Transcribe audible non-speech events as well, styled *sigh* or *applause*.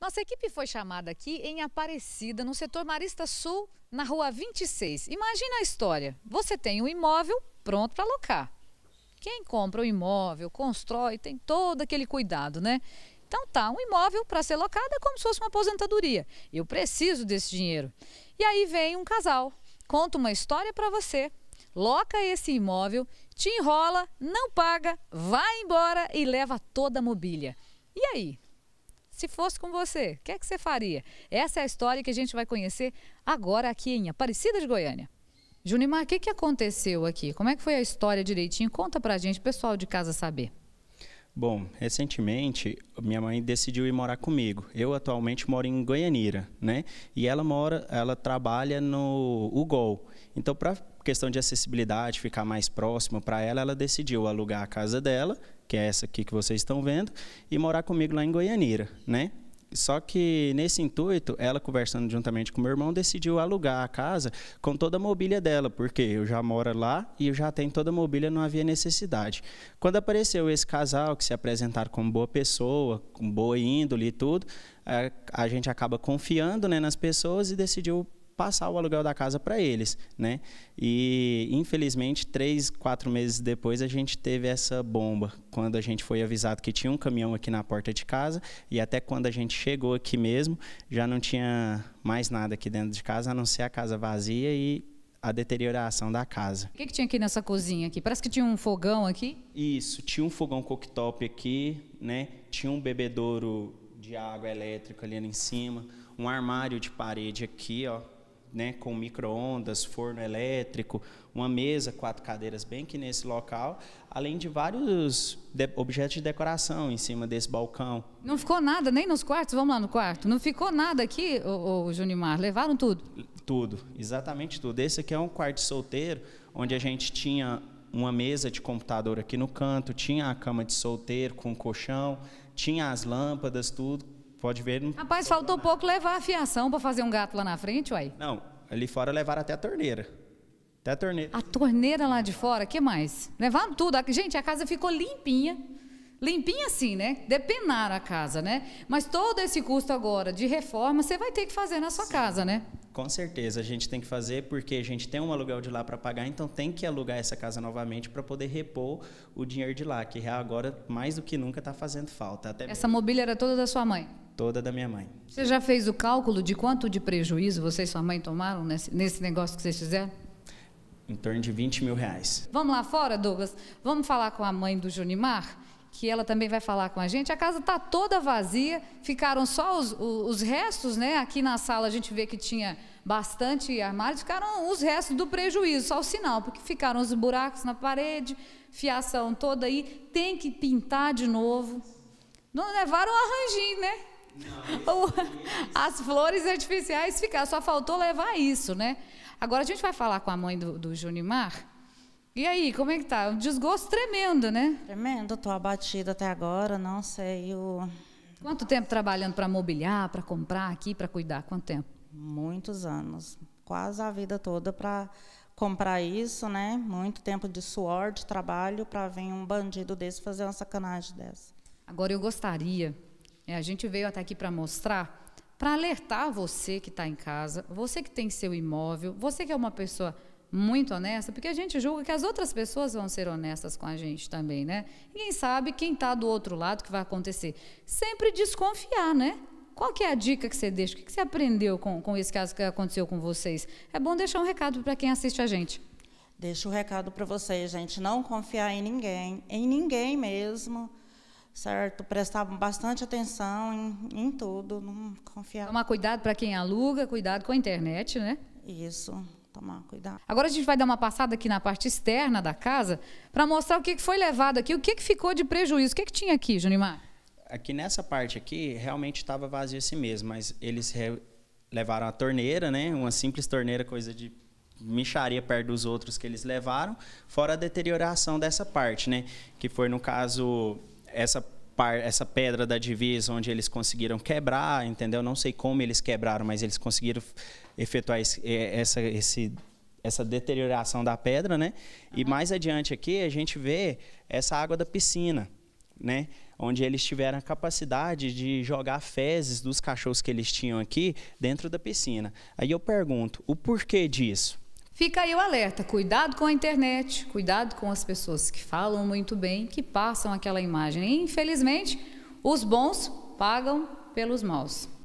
Nossa equipe foi chamada aqui em Aparecida, no setor Marista Sul, na rua 26. Imagina a história: você tem um imóvel pronto para alocar. Quem compra o um imóvel, constrói, tem todo aquele cuidado, né? Então tá, um imóvel para ser locado é como se fosse uma aposentadoria. Eu preciso desse dinheiro. E aí vem um casal, conta uma história para você, loca esse imóvel, te enrola, não paga, vai embora e leva toda a mobília. E aí, se fosse com você, o que é que você faria? Essa é a história que a gente vai conhecer agora aqui em Aparecida de Goiânia. Junimar, o que, que aconteceu aqui? Como é que foi a história direitinho? Conta pra gente, pessoal de casa saber. Bom, recentemente minha mãe decidiu ir morar comigo. Eu atualmente moro em Goianira, né? E ela mora, ela trabalha no UGOL. Então, para questão de acessibilidade, ficar mais próximo para ela, ela decidiu alugar a casa dela que é essa aqui que vocês estão vendo, e morar comigo lá em Goianira, né? Só que nesse intuito, ela conversando juntamente com meu irmão, decidiu alugar a casa com toda a mobília dela, porque eu já moro lá e eu já tenho toda a mobília, não havia necessidade. Quando apareceu esse casal que se apresentaram como boa pessoa, com boa índole e tudo, a, a gente acaba confiando né, nas pessoas e decidiu passar o aluguel da casa para eles, né? E infelizmente três, quatro meses depois a gente teve essa bomba quando a gente foi avisado que tinha um caminhão aqui na porta de casa e até quando a gente chegou aqui mesmo já não tinha mais nada aqui dentro de casa a não ser a casa vazia e a deterioração da casa. O que, que, tinha aqui nessa cozinha aqui? Parece que tinha um fogão aqui? Isso, tinha um fogão cooktop aqui, né? Tinha um bebedouro de água elétrica ali em cima, um armário de parede aqui, ó, né, com micro-ondas, forno elétrico, uma mesa, quatro cadeiras, bem que nesse local, além de vários de objetos de decoração em cima desse balcão. Não ficou nada, nem nos quartos? Vamos lá no quarto. Não ficou nada aqui, ô, ô Junimar? Levaram tudo? Tudo, exatamente tudo. Esse aqui é um quarto solteiro, onde a gente tinha uma mesa de computador aqui no canto, tinha a cama de solteiro com colchão, tinha as lâmpadas, tudo pode ver. Rapaz, faltou pouco levar a fiação para fazer um gato lá na frente, uai. Não, ali fora levaram até a torneira. Até a torneira. A torneira lá de fora, que mais? Levaram tudo. Gente, a casa ficou limpinha. Limpinha assim, né? Depenar a casa, né? Mas todo esse custo agora de reforma você vai ter que fazer na sua Sim. casa, né? Com certeza, a gente tem que fazer porque a gente tem um aluguel de lá para pagar, então tem que alugar essa casa novamente para poder repor o dinheiro de lá, que é agora mais do que nunca está fazendo falta. Até essa mobília era toda da sua mãe? toda da minha mãe. Você já fez o cálculo de quanto de prejuízo você e sua mãe tomaram nesse, nesse negócio que vocês fizeram? Em torno de 20 mil reais. Vamos lá fora, Douglas? Vamos falar com a mãe do Junimar? que ela também vai falar com a gente. A casa está toda vazia, ficaram só os, os, restos, né? Aqui na sala a gente vê que tinha bastante armário, ficaram os restos do prejuízo, só o sinal, porque ficaram os buracos na parede, fiação toda aí, tem que pintar de novo. Não levaram um arranjinho, né? *laughs* As flores artificiais ficaram, só faltou levar isso, né? Agora a gente vai falar com a mãe do, do Junimar. E aí, como é que tá? Um desgosto tremendo, né? Tremendo, tô abatida até agora, não sei. o Quanto tempo trabalhando para mobiliar, para comprar aqui, para cuidar? Quanto tempo? Muitos anos, quase a vida toda para comprar isso, né? Muito tempo de suor, de trabalho para vir um bandido desse fazer uma sacanagem dessa. Agora eu gostaria é, a gente veio até aqui para mostrar, para alertar você que está em casa, você que tem seu imóvel, você que é uma pessoa muito honesta, porque a gente julga que as outras pessoas vão ser honestas com a gente também, né? Ninguém sabe quem está do outro lado que vai acontecer. Sempre desconfiar, né? Qual que é a dica que você deixa? O que você aprendeu com, com esse caso que aconteceu com vocês? É bom deixar um recado para quem assiste a gente. Deixo o um recado para vocês, gente. Não confiar em ninguém, em ninguém mesmo certo? Prestar bastante atenção em, em tudo, não confiar. Tomar cuidado para quem aluga, cuidado com a internet, né? Isso, tomar cuidado. Agora a gente vai dar uma passada aqui na parte externa da casa para mostrar o que foi levado aqui, o que ficou de prejuízo, o que, tinha aqui, Junimar? Aqui nessa parte aqui, realmente estava vazio esse mesmo, mas eles levaram a torneira, né? Uma simples torneira, coisa de micharia perto dos outros que eles levaram, fora a deterioração dessa parte, né? Que foi, no caso, essa essa pedra da divisa onde eles conseguiram quebrar, entendeu? Não sei como eles quebraram, mas eles conseguiram efetuar esse, é, essa esse essa deterioração da pedra, né? E mais adiante aqui a gente vê essa água da piscina, né? Onde eles tiveram a capacidade de jogar fezes dos cachorros que eles tinham aqui dentro da piscina. Aí eu pergunto, o porquê disso? Fica aí o alerta: cuidado com a internet, cuidado com as pessoas que falam muito bem, que passam aquela imagem. infelizmente, os bons pagam pelos maus.